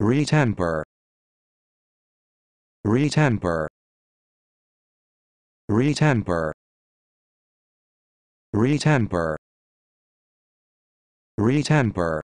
retemper retemper retemper retemper retemper